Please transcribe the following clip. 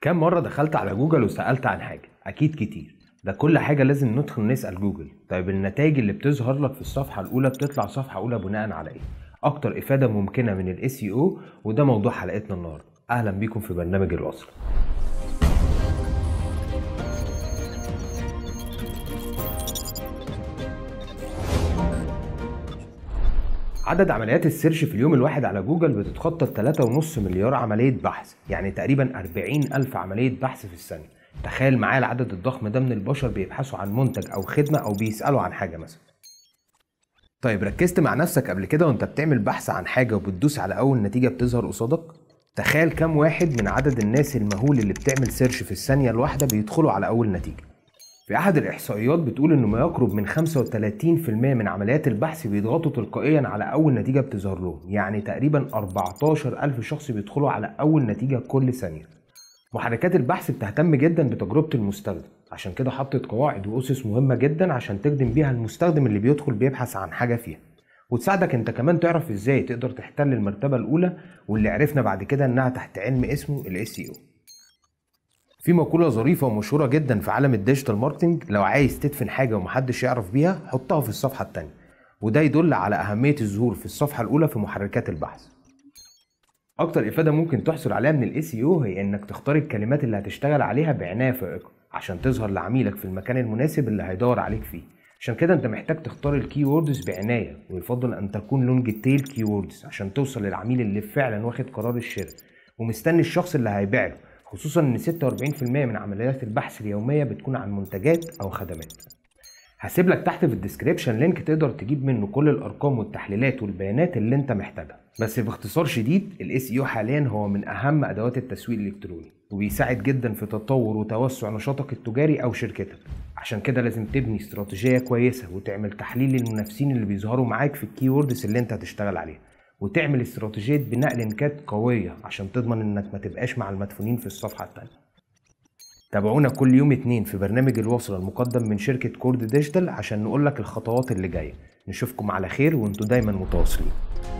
كم مرة دخلت على جوجل وسألت عن حاجة؟ أكيد كتير ده كل حاجة لازم ندخل نسأل جوجل طيب النتائج اللي بتظهر لك في الصفحة الأولى بتطلع صفحة أولى بناء على إيه؟ أكتر إفادة ممكنة من الـ SEO وده موضوع حلقتنا النهاردة أهلا بيكم في برنامج الوصل عدد عمليات السيرش في اليوم الواحد على جوجل بتتخطى ال 3.5 مليار عملية بحث يعني تقريبا 40 ألف عملية بحث في الثانية تخيل معايا العدد الضخم ده من البشر بيبحثوا عن منتج أو خدمة أو بيسألوا عن حاجة مثلا طيب ركزت مع نفسك قبل كده وانت بتعمل بحث عن حاجة وبتدوس على أول نتيجة بتظهر قصادك؟ تخيل كم واحد من عدد الناس المهول اللي بتعمل سيرش في الثانية الواحدة بيدخلوا على أول نتيجة في أحد الإحصائيات بتقول انه ما يقرب من 35% من عمليات البحث بيضغطوا تلقائيا على أول نتيجة بتظهر لهم، يعني تقريبا 14000 شخص بيدخلوا على أول نتيجة كل ثانية. محركات البحث بتهتم جدا بتجربة المستخدم، عشان كده حطت قواعد وأسس مهمة جدا عشان تخدم بيها المستخدم اللي بيدخل بيبحث عن حاجة فيها. وتساعدك انت كمان تعرف ازاي تقدر تحتل المرتبة الأولى واللي عرفنا بعد كده انها تحت علم اسمه ال SEO في مقوله ظريفه ومشهوره جدا في عالم الديجيتال ماركتنج لو عايز تدفن حاجه ومحدش يعرف بيها حطها في الصفحه التانية وده يدل على اهميه الظهور في الصفحه الاولى في محركات البحث اكتر افاده ممكن تحصل عليها من الاس او هي انك تختار الكلمات اللي هتشتغل عليها بعنايه فائقه عشان تظهر لعميلك في المكان المناسب اللي هيدور عليك فيه عشان كده انت محتاج تختار الكي ووردز بعنايه ويفضل ان تكون لونج تيل كي ووردز عشان توصل للعميل اللي فعلا واخد قرار الشراء ومستني الشخص اللي هيبيع له خصوصا ان 46% من عمليات البحث اليومية بتكون عن منتجات او خدمات هسيب لك تحت في الديسكريبشن لينك تقدر تجيب منه كل الارقام والتحليلات والبيانات اللي انت محتاجها بس باختصار شديد الاس اي e حاليا هو من اهم ادوات التسويق الالكتروني وبيساعد جدا في تطور وتوسع نشاطك التجاري او شركتك عشان كده لازم تبني استراتيجيه كويسه وتعمل تحليل للمنافسين اللي بيظهروا معاك في الكيوردز اللي انت هتشتغل عليها وتعمل استراتيجيه بناء لينكات قويه عشان تضمن انك ما تبقاش مع المدفونين في الصفحه الثانيه تابعونا كل يوم اتنين في برنامج الوصلة المقدم من شركة كورد ديجيتال عشان نقولك الخطوات اللي جاية نشوفكم على خير وانتوا دايما متواصلين